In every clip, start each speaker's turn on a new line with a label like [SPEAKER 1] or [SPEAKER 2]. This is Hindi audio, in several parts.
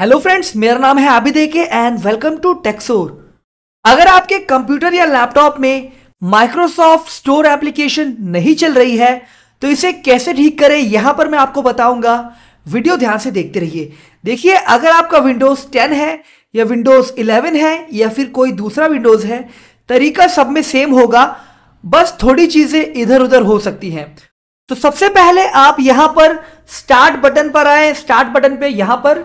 [SPEAKER 1] हेलो फ्रेंड्स मेरा नाम है आबिदे के एंड वेलकम टू टेक्सोर अगर आपके कंप्यूटर या लैपटॉप में माइक्रोसॉफ्ट स्टोर एप्लीकेशन नहीं चल रही है तो इसे कैसे ठीक करें यहां पर मैं आपको बताऊंगा वीडियो ध्यान से देखते रहिए देखिए अगर आपका विंडोज़ 10 है या विंडोज़ 11 है या फिर कोई दूसरा विंडोज़ है तरीका सब में सेम होगा बस थोड़ी चीज़ें इधर उधर हो सकती हैं तो सबसे पहले आप यहाँ पर स्टार्ट बटन पर आए स्टार्ट बटन पे यहाँ पर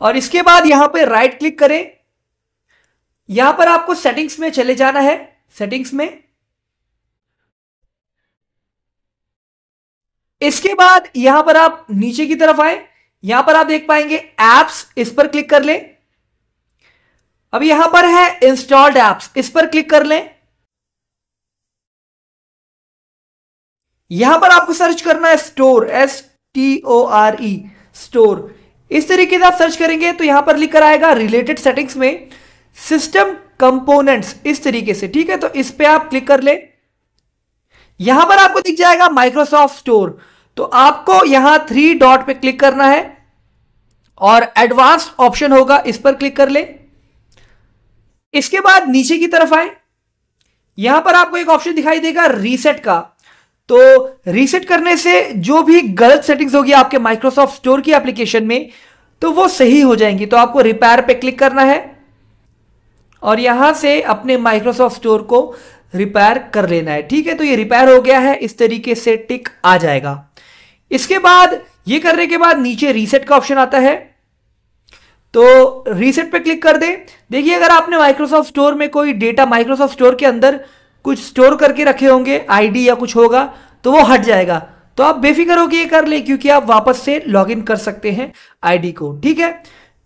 [SPEAKER 1] और इसके बाद यहां पे राइट क्लिक करें यहां पर आपको सेटिंग्स में चले जाना है सेटिंग्स में इसके बाद यहां पर आप नीचे की तरफ आए यहां पर आप देख पाएंगे एप्स इस पर क्लिक कर लें अब यहां पर है इंस्टॉल्ड एप्स इस पर क्लिक कर लें यहां पर आपको सर्च करना है store S T O R E store इस तरीके से आप सर्च करेंगे तो यहां पर लिख कर आएगा रिलेटेड सेटिंग्स में सिस्टम कंपोनेंट्स इस तरीके से ठीक है तो इस पर आप क्लिक कर ले यहां पर आपको दिख जाएगा माइक्रोसॉफ्ट स्टोर तो आपको यहां थ्री डॉट पे क्लिक करना है और एडवांस ऑप्शन होगा इस पर क्लिक कर ले इसके बाद नीचे की तरफ आए यहां पर आपको एक ऑप्शन दिखाई देगा रीसेट का तो रीसेट करने से जो भी गलत सेटिंग्स होगी आपके माइक्रोसॉफ्ट स्टोर की एप्लीकेशन में तो वो सही हो जाएंगी तो आपको रिपेयर पे क्लिक करना है और यहां से अपने माइक्रोसॉफ्ट स्टोर को रिपेयर कर लेना है ठीक है तो ये रिपेयर हो गया है इस तरीके से टिक आ जाएगा इसके बाद ये करने के बाद नीचे रीसेट का ऑप्शन आता है तो रीसेट पे क्लिक कर दे देखिए अगर आपने माइक्रोसॉफ्ट स्टोर में कोई डेटा माइक्रोसॉफ्ट स्टोर के अंदर कुछ स्टोर करके रखे होंगे आईडी या कुछ होगा तो वो हट जाएगा तो आप बेफिक्र होकर ये कर ले क्योंकि आप वापस से लॉगिन कर सकते हैं आईडी को ठीक है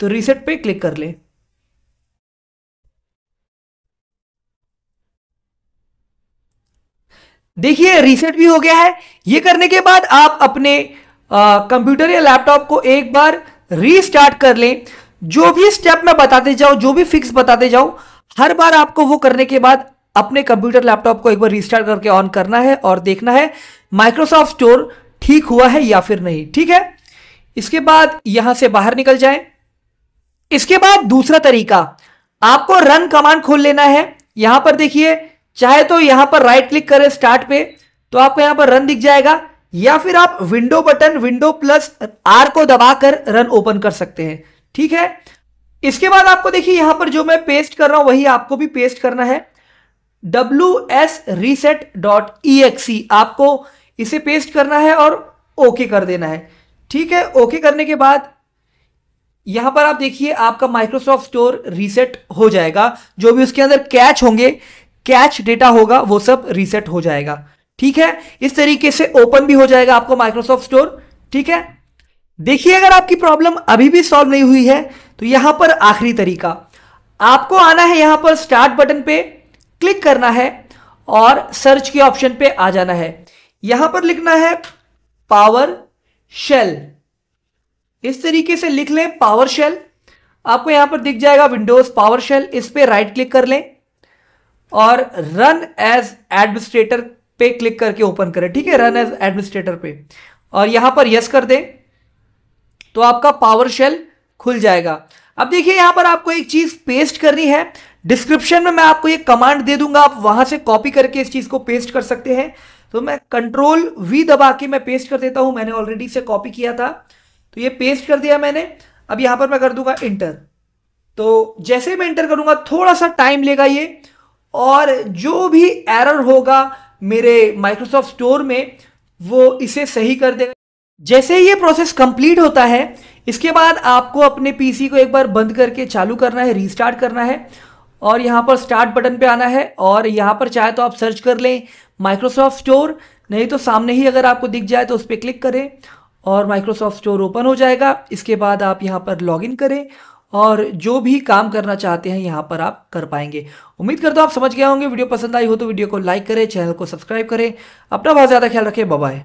[SPEAKER 1] तो रीसेट पे क्लिक कर ले देखिए रीसेट भी हो गया है ये करने के बाद आप अपने कंप्यूटर या लैपटॉप को एक बार रीस्टार्ट कर लें जो भी स्टेप मैं बताते जाऊं जो भी फिक्स बताते जाऊं हर बार आपको वो करने के बाद अपने कंप्यूटर लैपटॉप को एक बार रिस्टार्ट करके ऑन करना है और देखना है माइक्रोसॉफ्ट स्टोर ठीक हुआ है या फिर नहीं ठीक है इसके बाद यहां से बाहर निकल जाए इसके बाद दूसरा तरीका आपको रन कमांड खोल लेना है यहां पर देखिए चाहे तो यहां पर राइट क्लिक करें स्टार्ट पे तो आपको यहां पर रन दिख जाएगा या फिर आप window button window plus R को दबाकर रन ओपन कर सकते हैं ठीक है इसके बाद आपको देखिए यहां पर जो मैं पेस्ट कर रहा हूं वही आपको भी पेस्ट करना है wsreset.exe e. आपको इसे पेस्ट करना है और ओके कर देना है ठीक है ओके करने के बाद यहां पर आप देखिए आपका माइक्रोसॉफ्ट स्टोर रीसेट हो जाएगा जो भी उसके अंदर कैच होंगे कैच डेटा होगा वो सब रीसेट हो जाएगा ठीक है इस तरीके से ओपन भी हो जाएगा आपको माइक्रोसॉफ्ट स्टोर ठीक है देखिए अगर आपकी प्रॉब्लम अभी भी सॉल्व नहीं हुई है तो यहां पर आखिरी तरीका आपको आना है यहां पर स्टार्ट बटन पे क्लिक करना है और सर्च के ऑप्शन पे आ जाना है यहां पर लिखना है पावर शेल इस तरीके से लिख लें पावर शेल आपको यहां पर दिख जाएगा विंडोज पावर शेल इस पर राइट क्लिक कर लें और रन एज एडमिनिस्ट्रेटर पे क्लिक करके ओपन करें ठीक है रन एज एडमिनिस्ट्रेटर पे और यहां पर यस कर दें तो आपका पावर शेल खुल जाएगा अब देखिए यहां पर आपको एक चीज पेस्ट करनी है डिस्क्रिप्शन में मैं आपको ये कमांड दे दूंगा आप वहां से कॉपी करके इस चीज को पेस्ट कर सकते हैं तो मैं कंट्रोल वी दबा के मैं पेस्ट कर देता हूं मैंने ऑलरेडी से कॉपी किया था तो ये पेस्ट कर दिया मैंने अब यहां पर मैं कर दूंगा इंटर तो जैसे मैं इंटर करूंगा थोड़ा सा टाइम लेगा ये और जो भी एरर होगा मेरे माइक्रोसॉफ्ट स्टोर में वो इसे सही कर देगा जैसे ये प्रोसेस कंप्लीट होता है इसके बाद आपको अपने पीसी को एक बार बंद करके चालू करना है रीस्टार्ट करना है और यहाँ पर स्टार्ट बटन पे आना है और यहाँ पर चाहे तो आप सर्च कर लें माइक्रोसॉफ्ट स्टोर नहीं तो सामने ही अगर आपको दिख जाए तो उस पर क्लिक करें और माइक्रोसॉफ्ट स्टोर ओपन हो जाएगा इसके बाद आप यहाँ पर लॉगिन करें और जो भी काम करना चाहते हैं यहाँ पर आप कर पाएंगे उम्मीद करता हूँ आप समझ गए होंगे वीडियो पसंद आई हो तो वीडियो को लाइक करें चैनल को सब्सक्राइब करें अपना बहुत ज़्यादा ख्याल रखें बाय